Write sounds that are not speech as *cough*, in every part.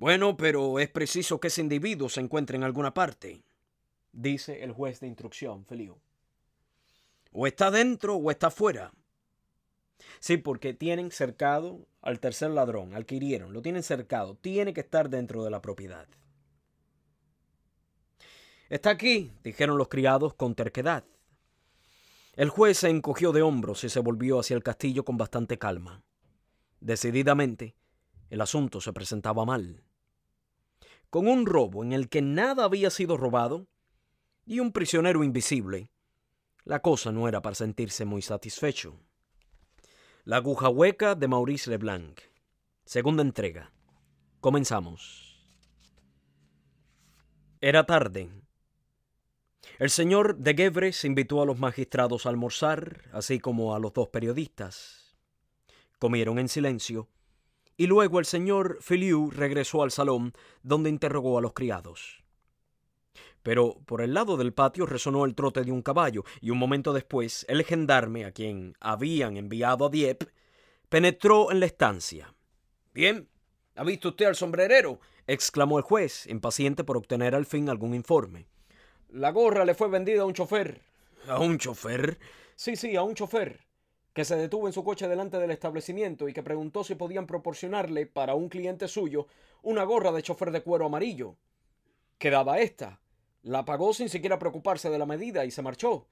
Bueno, pero es preciso que ese individuo se encuentre en alguna parte, dice el juez de instrucción, Feliu. O está dentro o está fuera. Sí, porque tienen cercado al tercer ladrón, al lo tienen cercado, tiene que estar dentro de la propiedad. Está aquí, dijeron los criados con terquedad. El juez se encogió de hombros y se volvió hacia el castillo con bastante calma. Decididamente, el asunto se presentaba mal con un robo en el que nada había sido robado y un prisionero invisible, la cosa no era para sentirse muy satisfecho. La aguja hueca de Maurice Leblanc. Segunda entrega. Comenzamos. Era tarde. El señor de Gebres invitó a los magistrados a almorzar, así como a los dos periodistas. Comieron en silencio y luego el señor Filiu regresó al salón, donde interrogó a los criados. Pero por el lado del patio resonó el trote de un caballo, y un momento después el gendarme, a quien habían enviado a Dieppe, penetró en la estancia. Bien, ¿ha visto usted al sombrerero? exclamó el juez, impaciente por obtener al fin algún informe. La gorra le fue vendida a un chofer. ¿A un chofer? Sí, sí, a un chofer que se detuvo en su coche delante del establecimiento y que preguntó si podían proporcionarle para un cliente suyo una gorra de chofer de cuero amarillo. Quedaba esta. La pagó sin siquiera preocuparse de la medida y se marchó.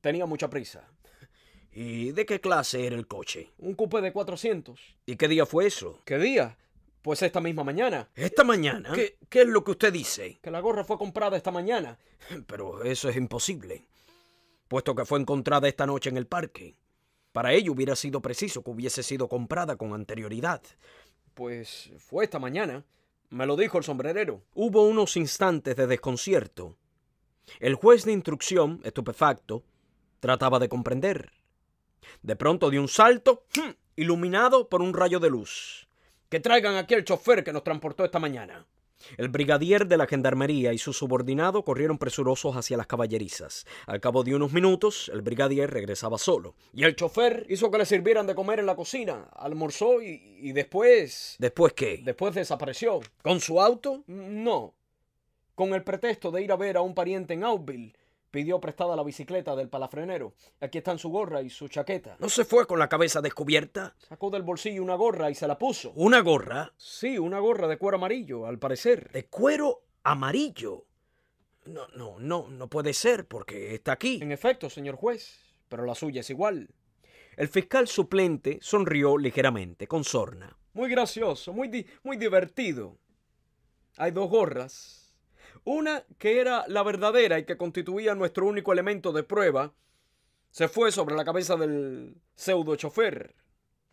Tenía mucha prisa. *laughs* ¿Y de qué clase era el coche? Un coupé de 400. ¿Y qué día fue eso? ¿Qué día? Pues esta misma mañana. ¿Esta mañana? ¿Qué, ¿Qué, es lo que usted dice? Que la gorra fue comprada esta mañana. *laughs* Pero eso es imposible, puesto que fue encontrada esta noche en el parque. Para ello hubiera sido preciso que hubiese sido comprada con anterioridad. Pues fue esta mañana. Me lo dijo el sombrerero. Hubo unos instantes de desconcierto. El juez de instrucción, estupefacto, trataba de comprender. De pronto dio un salto, iluminado por un rayo de luz. Que traigan aquí al chofer que nos transportó esta mañana. El brigadier de la gendarmería y su subordinado corrieron presurosos hacia las caballerizas. Al cabo de unos minutos, el brigadier regresaba solo. Y el chofer hizo que le sirvieran de comer en la cocina. Almorzó y, después... ¿Después qué? Después desapareció. ¿Con su auto? No. Con el pretexto de ir a ver a un pariente en Outville Pidió prestada la bicicleta del palafrenero. Aquí están su gorra y su chaqueta. ¿No se fue con la cabeza descubierta? Sacó del bolsillo una gorra y se la puso. ¿Una gorra? Sí, una gorra de cuero amarillo, al parecer. ¿De cuero amarillo? No, no, no, no puede ser, porque está aquí. En efecto, señor juez, pero la suya es igual. El fiscal suplente sonrió ligeramente, con sorna. Muy gracioso, muy, di muy divertido. Hay dos gorras, una que era la verdadera y que constituía nuestro único elemento de prueba, se fue sobre la cabeza del pseudo chofer.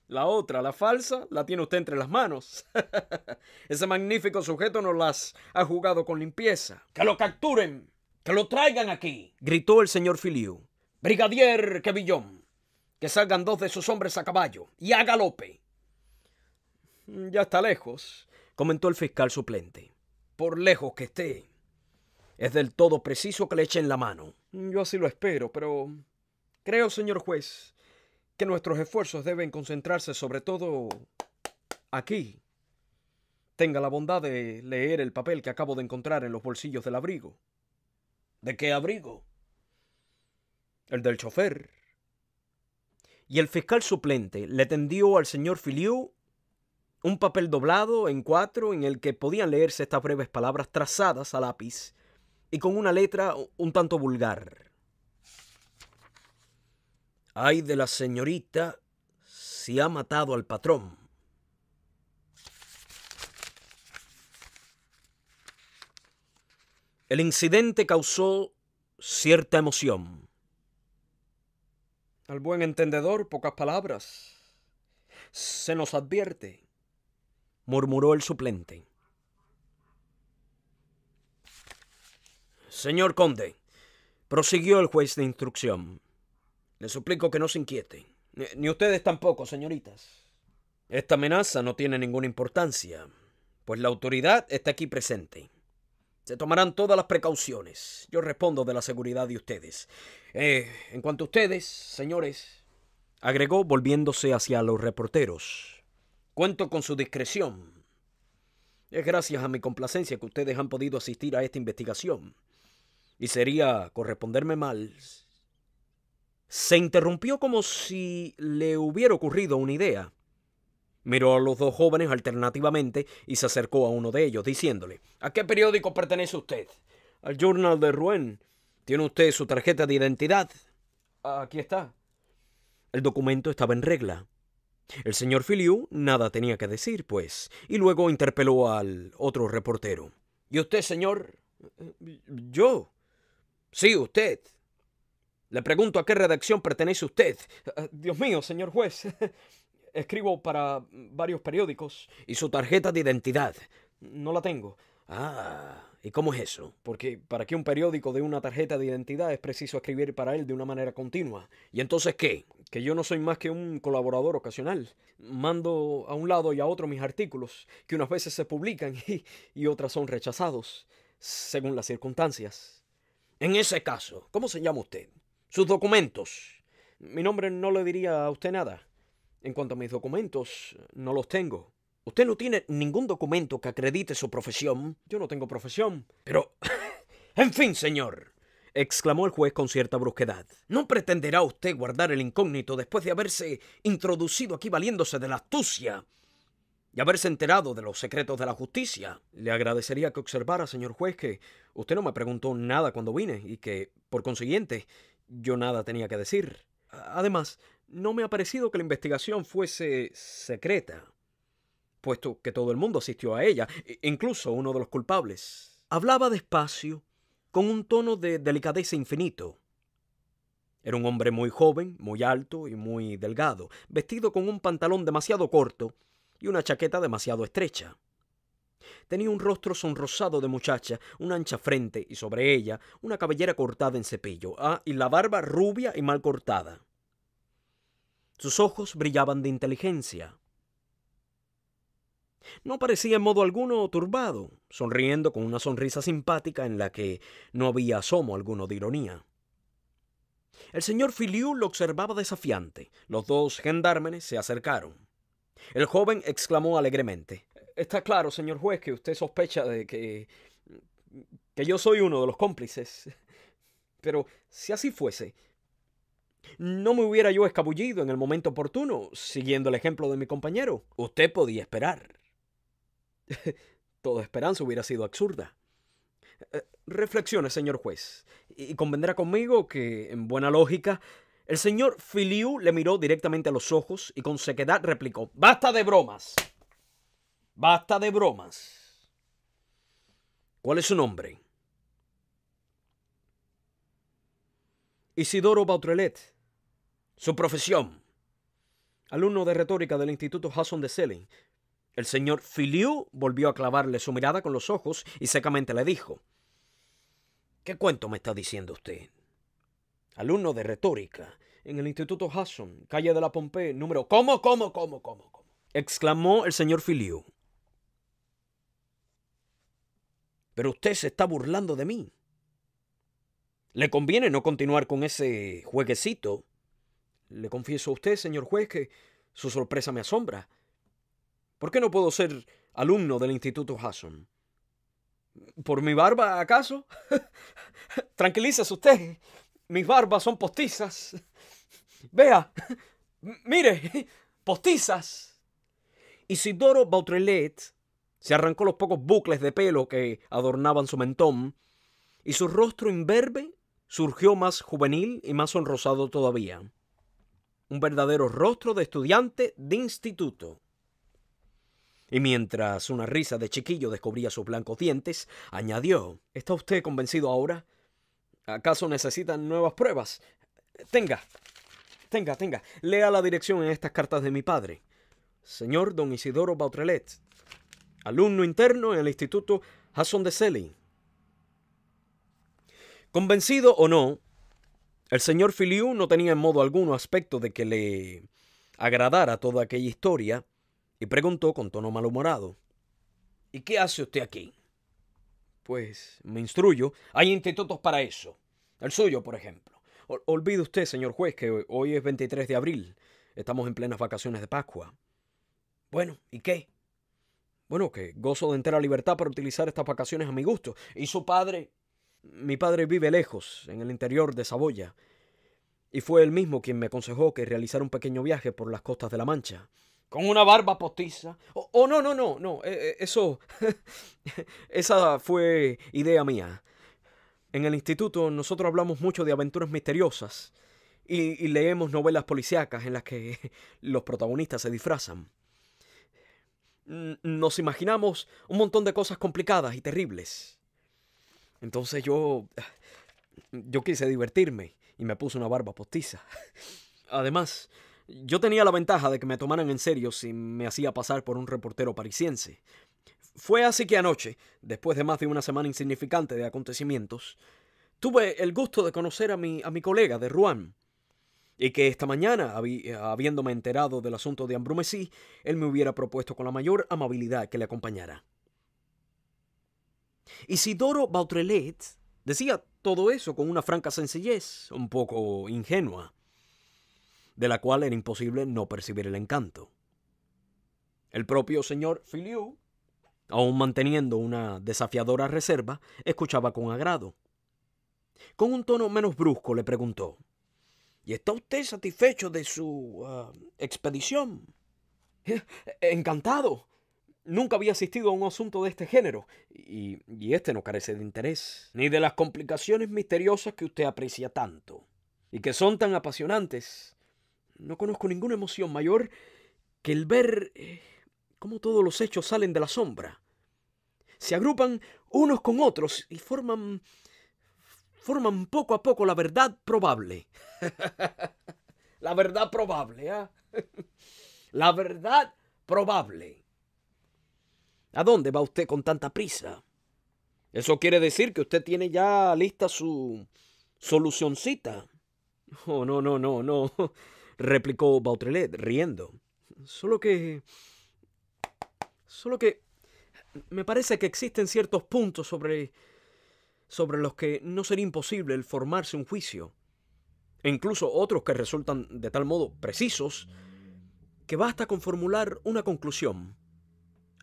La otra, la falsa, la tiene usted entre las manos. *laughs* Ese magnífico sujeto nos las ha jugado con limpieza. ¡Que lo capturen! ¡Que lo traigan aquí! gritó el señor Filiu. Brigadier Quevillón, que salgan dos de sus hombres a caballo y a galope. Ya está lejos, comentó el fiscal suplente. Por lejos que esté, es del todo preciso que le echen la mano. Yo así lo espero, pero creo, señor juez, que nuestros esfuerzos deben concentrarse sobre todo aquí. Tenga la bondad de leer el papel que acabo de encontrar en los bolsillos del abrigo. ¿De qué abrigo? El del chofer. Y el fiscal suplente le tendió al señor Filiu un papel doblado en cuatro en el que podían leerse estas breves palabras trazadas a lápiz y con una letra un tanto vulgar. Ay de la señorita si ha matado al patrón. El incidente causó cierta emoción. Al buen entendedor, pocas palabras. Se nos advierte, murmuró el suplente. Señor conde, prosiguió el juez de instrucción, le suplico que no se inquiete. Ni ustedes tampoco, señoritas. Esta amenaza no tiene ninguna importancia, pues la autoridad está aquí presente. Se tomarán todas las precauciones. Yo respondo de la seguridad de ustedes. Eh, en cuanto a ustedes, señores, agregó volviéndose hacia los reporteros, cuento con su discreción. Es gracias a mi complacencia que ustedes han podido asistir a esta investigación y sería corresponderme mal, se interrumpió como si le hubiera ocurrido una idea. Miró a los dos jóvenes alternativamente y se acercó a uno de ellos, diciéndole, ¿A qué periódico pertenece usted? Al Journal de Rouen. ¿Tiene usted su tarjeta de identidad? Aquí está. El documento estaba en regla. El señor Filiu nada tenía que decir, pues, y luego interpeló al otro reportero. ¿Y usted, señor? Yo. Sí, usted. Le pregunto a qué redacción pertenece usted. Eh, Dios mío, señor juez. *laughs* Escribo para varios periódicos. ¿Y su tarjeta de identidad? No la tengo. Ah, ¿y cómo es eso? Porque para que un periódico dé una tarjeta de identidad es preciso escribir para él de una manera continua. ¿Y entonces qué? Que yo no soy más que un colaborador ocasional. Mando a un lado y a otro mis artículos, que unas veces se publican *laughs* y, y otras son rechazados, según las circunstancias. En ese caso, ¿cómo se llama usted? Sus documentos. Mi nombre no le diría a usted nada. En cuanto a mis documentos, no los tengo. Usted no tiene ningún documento que acredite su profesión. Yo no tengo profesión. Pero... *laughs* en fin, señor exclamó el juez con cierta brusquedad. ¿No pretenderá usted guardar el incógnito después de haberse introducido aquí valiéndose de la astucia y haberse enterado de los secretos de la justicia. Le agradecería que observara, señor juez, que usted no me preguntó nada cuando vine y que, por consiguiente, yo nada tenía que decir. Además, no me ha parecido que la investigación fuese secreta, puesto que todo el mundo asistió a ella, e incluso uno de los culpables. Hablaba despacio, con un tono de delicadeza infinito. Era un hombre muy joven, muy alto y muy delgado, vestido con un pantalón demasiado corto, y una chaqueta demasiado estrecha. Tenía un rostro sonrosado de muchacha, una ancha frente y sobre ella una cabellera cortada en cepillo, ah, y la barba rubia y mal cortada. Sus ojos brillaban de inteligencia. No parecía en modo alguno turbado, sonriendo con una sonrisa simpática en la que no había asomo alguno de ironía. El señor Filiu lo observaba desafiante. Los dos gendarmes se acercaron. El joven exclamó alegremente. Está claro, señor juez, que usted sospecha de que... que yo soy uno de los cómplices. Pero si así fuese, no me hubiera yo escabullido en el momento oportuno, siguiendo el ejemplo de mi compañero. Usted podía esperar. *laughs* Toda esperanza hubiera sido absurda. Eh, reflexione, señor juez, y convendrá conmigo que, en buena lógica, el señor Filiu le miró directamente a los ojos y con sequedad replicó, Basta de bromas. Basta de bromas. ¿Cuál es su nombre? Isidoro Bautrelet. Su profesión. Alumno de retórica del Instituto Hasson de Selling. El señor Filiu volvió a clavarle su mirada con los ojos y secamente le dijo, ¿Qué cuento me está diciendo usted? alumno de retórica en el Instituto Hudson, calle de la Pompey, número... ¿Cómo, cómo, cómo, cómo, cómo? exclamó el señor Filio. Pero usted se está burlando de mí. Le conviene no continuar con ese jueguecito. Le confieso a usted, señor juez, que su sorpresa me asombra. ¿Por qué no puedo ser alumno del Instituto Hudson? ¿Por mi barba, acaso? *laughs* Tranquilícese usted mis barbas son postizas. *laughs* Vea, mire, *laughs* postizas. Isidoro Bautrelet se arrancó los pocos bucles de pelo que adornaban su mentón y su rostro imberbe surgió más juvenil y más sonrosado todavía. Un verdadero rostro de estudiante de instituto. Y mientras una risa de chiquillo descubría sus blancos dientes, añadió, ¿Está usted convencido ahora ¿Acaso necesitan nuevas pruebas? Tenga, tenga, tenga. Lea la dirección en estas cartas de mi padre. Señor don Isidoro Bautrelet, alumno interno en el Instituto Hasson de selling Convencido o no, el señor Filiu no tenía en modo alguno aspecto de que le agradara toda aquella historia y preguntó con tono malhumorado, ¿Y qué hace usted aquí? pues me instruyo, hay institutos para eso. El suyo, por ejemplo. olvide usted, señor juez, que hoy es 23 de abril. Estamos en plenas vacaciones de Pascua. Bueno, ¿y qué? Bueno, que gozo de entera libertad para utilizar estas vacaciones a mi gusto. Y su padre... Mi padre vive lejos, en el interior de Saboya. Y fue él mismo quien me aconsejó que realizara un pequeño viaje por las costas de la Mancha con una barba postiza. oh, no, no, no, no, eh, eh, eso, *laughs* esa fue idea mía. En el instituto nosotros hablamos mucho de aventuras misteriosas y, y leemos novelas policíacas en las que *laughs* los protagonistas se disfrazan. Nos imaginamos un montón de cosas complicadas y terribles. Entonces yo, yo quise divertirme y me puse una barba postiza. *laughs* Además, yo tenía la ventaja de que me tomaran en serio si me hacía pasar por un reportero parisiense. Fue así que anoche, después de más de una semana insignificante de acontecimientos, tuve el gusto de conocer a mi, a mi colega de Rouen, y que esta mañana, habiéndome enterado del asunto de Ambrumesí, él me hubiera propuesto con la mayor amabilidad que le acompañara. Isidoro Bautrelet decía todo eso con una franca sencillez, un poco ingenua de la cual era imposible no percibir el encanto. El propio señor Filiu, aún manteniendo una desafiadora reserva, escuchaba con agrado. Con un tono menos brusco le preguntó, ¿Y está usted satisfecho de su ah, expedición? Eh, encantado. Nunca había asistido a un asunto de este género, y, y este no carece de interés, ni de las complicaciones misteriosas que usted aprecia tanto, y que son tan apasionantes no conozco ninguna emoción mayor que el ver eh, cómo todos los hechos salen de la sombra. Se agrupan unos con otros y forman forman poco a poco la verdad probable. *laughs* la verdad probable, ¿ah? *laughs* la verdad probable. ¿A dónde va usted con tanta prisa? Eso quiere decir que usted tiene ya lista su solucioncita. *laughs* Oh, no, no, no, no replicó Bautrelet, riendo. Solo que... Solo que... Me parece que existen ciertos puntos sobre... sobre los que no sería imposible el formarse un juicio. E incluso otros que resultan de tal modo precisos que basta con formular una conclusión.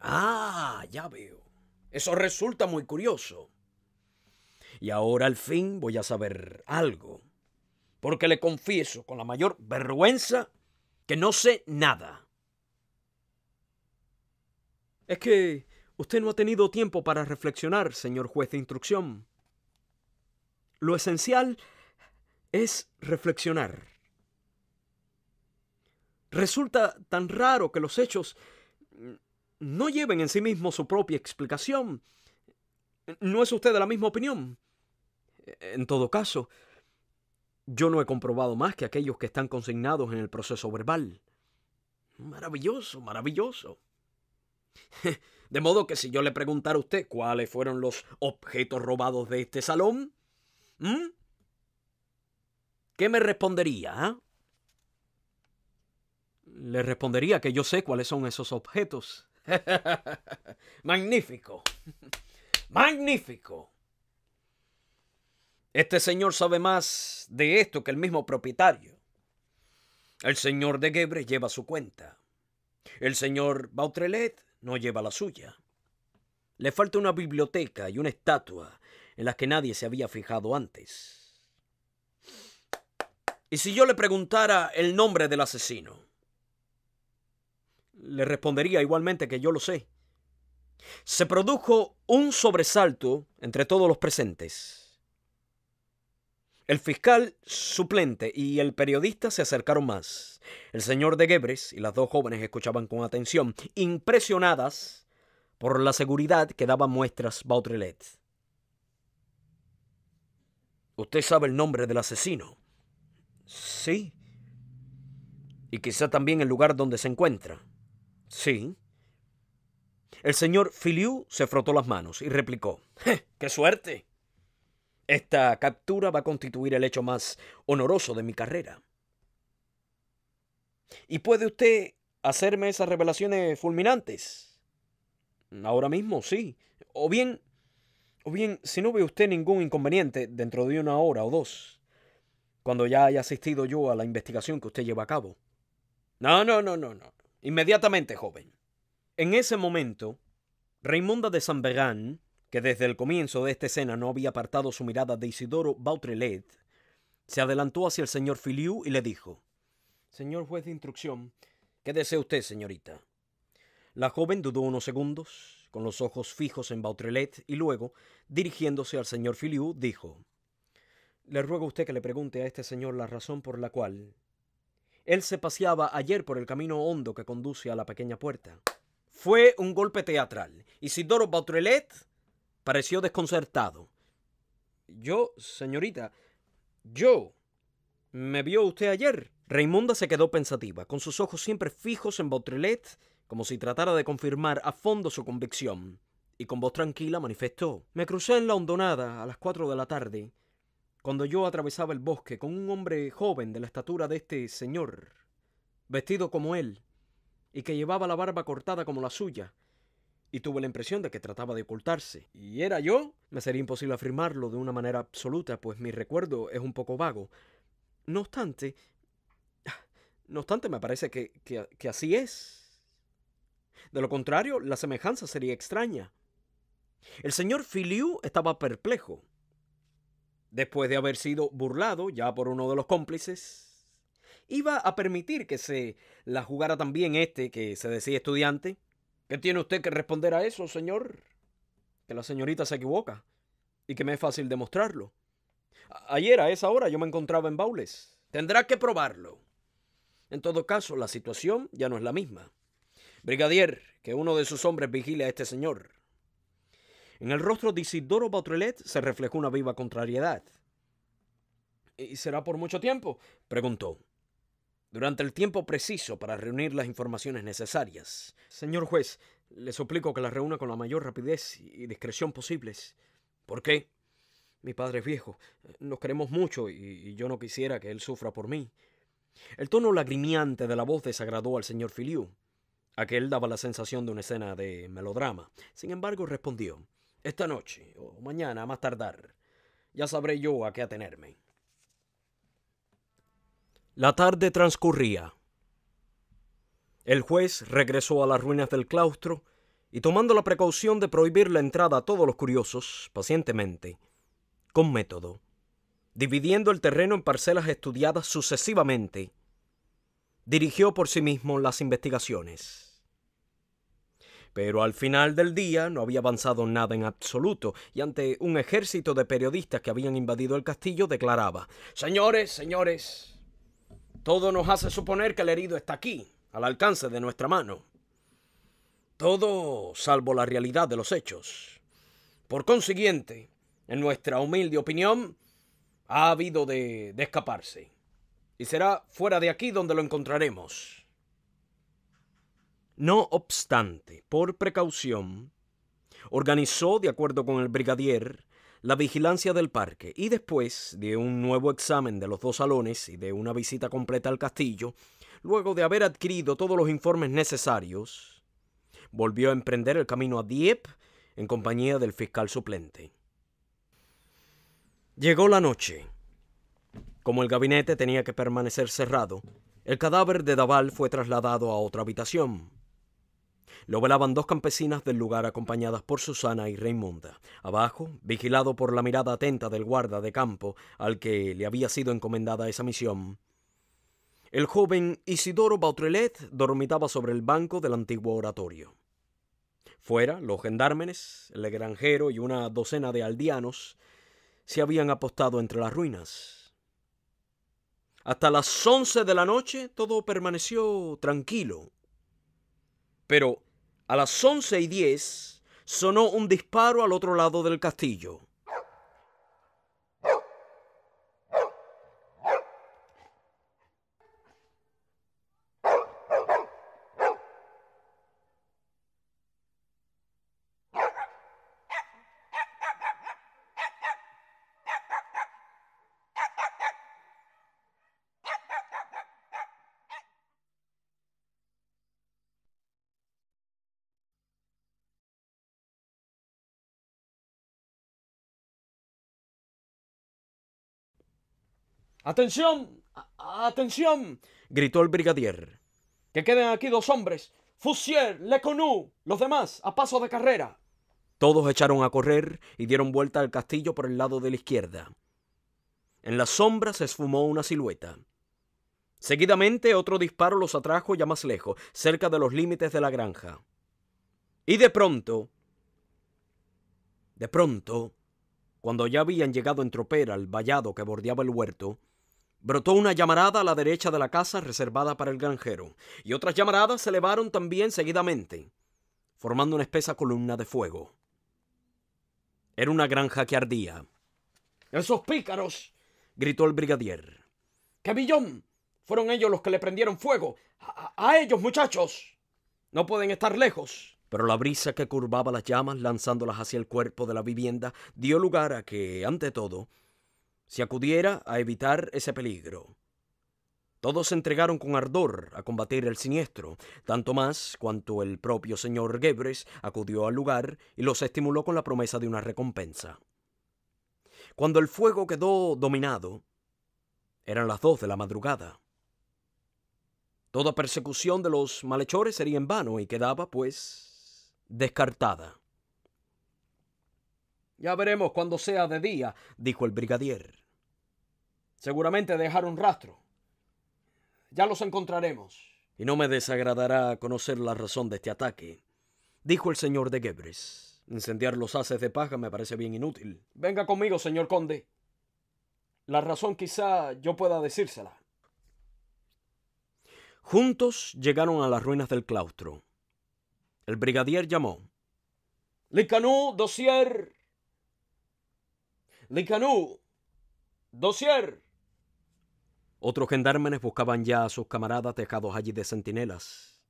Ah, ya veo. Eso resulta muy curioso. Y ahora al fin voy a saber algo porque le confieso con la mayor vergüenza que no sé nada. Es que usted no ha tenido tiempo para reflexionar, señor juez de instrucción. Lo esencial es reflexionar. Resulta tan raro que los hechos no lleven en sí mismos su propia explicación. ¿No es usted de la misma opinión? En todo caso, yo no he comprobado más que aquellos que están consignados en el proceso verbal. Maravilloso, maravilloso. *laughs* De modo que si yo le preguntara a usted cuáles fueron los objetos robados de este salón, ¿Qué me respondería? Ah? Le respondería que yo sé cuáles son esos objetos. *laughs* Magnífico. *laughs* Magnífico. Este señor sabe más de esto que el mismo propietario. El señor de Gebre lleva su cuenta. El señor Bautrelet no lleva la suya. Le falta una biblioteca y una estatua en las que nadie se había fijado antes. ¿Y si yo le preguntara el nombre del asesino? Le respondería igualmente que yo lo sé. Se produjo un sobresalto entre todos los presentes. El fiscal suplente y el periodista se acercaron más. El señor de Gebres y las dos jóvenes escuchaban con atención, impresionadas por la seguridad que daba muestras Bautrelet. ¿Usted sabe el nombre del asesino? Sí. ¿Y quizá también el lugar donde se encuentra? Sí. El señor Filiu se frotó las manos y replicó: ¡Qué suerte! Esta captura va a constituir el hecho más honoroso de mi carrera. ¿Y puede usted hacerme esas revelaciones fulminantes? Ahora mismo, sí. O bien, o bien, si no ve usted ningún inconveniente dentro de una hora o dos, cuando ya haya asistido yo a la investigación que usted lleva a cabo. No, no, no, no, no. Inmediatamente, joven. En ese momento, Raimunda de San Berán que desde el comienzo de esta escena no había apartado su mirada de Isidoro Bautrelet, se adelantó hacia el señor Filiu y le dijo, Señor juez de instrucción, ¿qué desea usted, señorita? La joven dudó unos segundos, con los ojos fijos en Bautrelet, y luego, dirigiéndose al señor Filiu, dijo, Le ruego a usted que le pregunte a este señor la razón por la cual... Él se paseaba ayer por el camino hondo que conduce a la pequeña puerta. Fue un golpe teatral. Isidoro Bautrelet pareció desconcertado. Yo, señorita, yo. ¿Me vio usted ayer? Raimunda se quedó pensativa, con sus ojos siempre fijos en Bautrelet, como si tratara de confirmar a fondo su convicción, y con voz tranquila manifestó: Me crucé en la hondonada a las cuatro de la tarde, cuando yo atravesaba el bosque con un hombre joven de la estatura de este señor, vestido como él, y que llevaba la barba cortada como la suya, y tuve la impresión de que trataba de ocultarse. ¿Y era yo? Me sería imposible afirmarlo de una manera absoluta, pues mi recuerdo es un poco vago. No obstante, *sighs* no obstante, me parece que, que así es. De lo contrario, la semejanza sería extraña. El señor Filiu estaba perplejo. Después de haber sido burlado ya por uno de los cómplices, iba a permitir que se la jugara también este que se decía estudiante. ¿Qué tiene usted que responder a eso, señor? Que la señorita se equivoca y que me es fácil demostrarlo. ayer a esa hora yo me encontraba en Baules. Tendrá que probarlo. En todo caso, la situación ya no es la misma. Brigadier, que uno de sus hombres vigile a este señor. En el rostro de Isidoro Bautrelet se reflejó una viva contrariedad. ¿Y será por mucho tiempo? preguntó durante el tiempo preciso para reunir las informaciones necesarias. Señor juez, le suplico que las reúna con la mayor rapidez y discreción posibles. ¿Por qué? Mi padre es viejo, nos queremos mucho y, yo no quisiera que él sufra por mí. El tono lagrimiante de la voz desagradó al señor Filiu. Aquel daba la sensación de una escena de melodrama. Sin embargo, respondió: Esta noche o mañana a más tardar. Ya sabré yo a qué atenerme. La tarde transcurría. El juez regresó a las ruinas del claustro y tomando la precaución de prohibir la entrada a todos los curiosos, pacientemente, con método, dividiendo el terreno en parcelas estudiadas sucesivamente, dirigió por sí mismo las investigaciones. Pero al final del día no había avanzado nada en absoluto y ante un ejército de periodistas que habían invadido el castillo declaraba, Señores, señores, todo nos hace suponer que el herido está aquí, al alcance de nuestra mano. Todo salvo la realidad de los hechos. Por consiguiente, en nuestra humilde opinión, ha habido de, escaparse. Y será fuera de aquí donde lo encontraremos. No obstante, por precaución, organizó, de acuerdo con el brigadier, la vigilancia del parque y después de un nuevo examen de los dos salones y de una visita completa al castillo, luego de haber adquirido todos los informes necesarios, volvió a emprender el camino a Dieppe en compañía del fiscal suplente. Llegó la noche. Como el gabinete tenía que permanecer cerrado, el cadáver de Daval fue trasladado a otra habitación, lo velaban dos campesinas del lugar acompañadas por Susana y Raimunda. Abajo, vigilado por la mirada atenta del guarda de campo al que le había sido encomendada esa misión, el joven Isidoro Bautrelet dormitaba sobre el banco del antiguo oratorio. Fuera, los gendármenes, el granjero y una docena de aldeanos se habían apostado entre las ruinas. Hasta las once de la noche todo permaneció tranquilo. Pero a las once y diez sonó un disparo al otro lado del castillo. ¡Atención! ¡Atención! gritó el brigadier. Que queden aquí dos hombres. Fusier, Leconu, los demás, a paso de carrera. Todos echaron a correr y dieron vuelta al castillo por el lado de la izquierda. En la sombra se esfumó una silueta. Seguidamente otro disparo los atrajo ya más lejos, cerca de los límites de la granja. Y de pronto, de pronto, cuando ya habían llegado en tropera al vallado que bordeaba el huerto, Brotó una llamarada a la derecha de la casa reservada para el granjero, y otras llamaradas se elevaron también seguidamente, formando una espesa columna de fuego. Era una granja que ardía. ¡Esos pícaros! gritó el brigadier. ¡Qué millón! Fueron ellos los que le prendieron fuego. A, a ellos, muchachos. No pueden estar lejos. Pero la brisa que curvaba las llamas lanzándolas hacia el cuerpo de la vivienda dio lugar a que, ante todo, si acudiera a evitar ese peligro. Todos se entregaron con ardor a combatir el siniestro, tanto más cuanto el propio señor Gebres acudió al lugar y los estimuló con la promesa de una recompensa. Cuando el fuego quedó dominado, eran las dos de la madrugada. Toda persecución de los malhechores sería en vano y quedaba, pues, descartada. Ya veremos cuando sea de día, dijo el brigadier. Seguramente dejar un rastro. Ya los encontraremos. Y no me desagradará conocer la razón de este ataque, dijo el señor de Gebres. Incendiar los haces de paja me parece bien inútil. Venga conmigo, señor conde. La razón quizá yo pueda decírsela. Juntos llegaron a las ruinas del claustro. El brigadier llamó. Licanú, dossier. Licanú, dosier. Otros gendarmes buscaban ya a sus camaradas dejados allí de centinelas.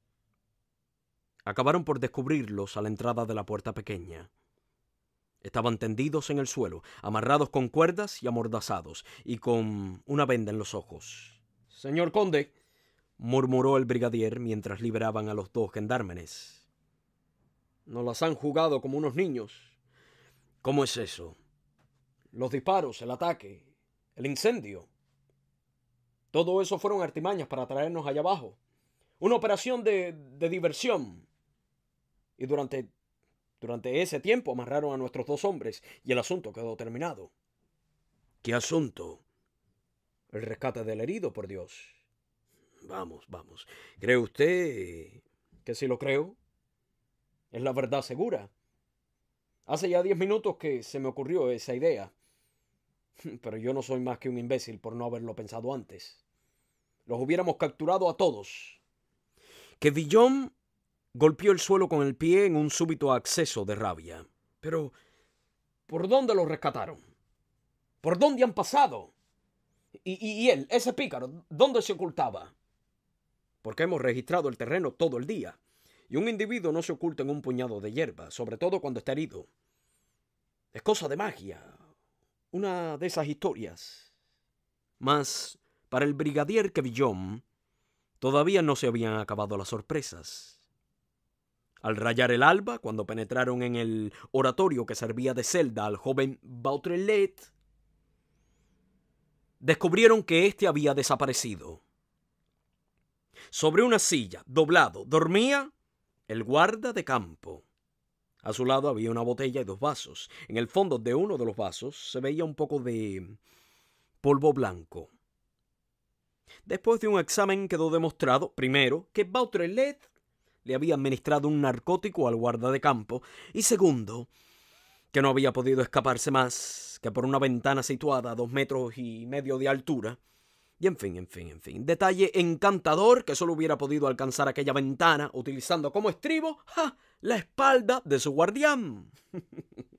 Acabaron por descubrirlos a la entrada de la puerta pequeña. Estaban tendidos en el suelo, amarrados con cuerdas y amordazados, y con una venda en los ojos. Señor conde, murmuró el brigadier mientras liberaban a los dos gendarmes. Nos las han jugado como unos niños. ¿Cómo es eso? Los disparos, el ataque, el incendio. Todo eso fueron artimañas para traernos allá abajo. Una operación de, diversión. Y durante, durante ese tiempo amarraron a nuestros dos hombres y el asunto quedó terminado. ¿Qué asunto? El rescate del herido, por Dios. Vamos, vamos. ¿Cree usted que si lo creo? Es la verdad segura. Hace ya diez minutos que se me ocurrió esa idea. *laughs* Pero yo no soy más que un imbécil por no haberlo pensado antes. Los hubiéramos capturado a todos. Que Villon golpeó el suelo con el pie en un súbito acceso de rabia. Pero, ¿por dónde los rescataron? ¿Por dónde han pasado? Y, y, y él, ese pícaro, ¿dónde se ocultaba? Porque hemos registrado el terreno todo el día. Y un individuo no se oculta en un puñado de hierba, sobre todo cuando está herido. Es cosa de magia, una de esas historias. Mas, para el brigadier Kevillón, todavía no se habían acabado las sorpresas. Al rayar el alba, cuando penetraron en el oratorio que servía de celda al joven Bautrelet, descubrieron que éste había desaparecido. Sobre una silla, doblado, dormía el guarda de campo. A su lado había una botella y dos vasos. En el fondo de uno de los vasos se veía un poco de polvo blanco. Después de un examen quedó demostrado, primero, que Bautrelet le había administrado un narcótico al guarda de campo y segundo, que no había podido escaparse más que por una ventana situada a dos metros y medio de altura, y en fin, en fin, en fin. Detalle encantador que solo hubiera podido alcanzar aquella ventana utilizando como estribo la espalda de su guardián. *laughs*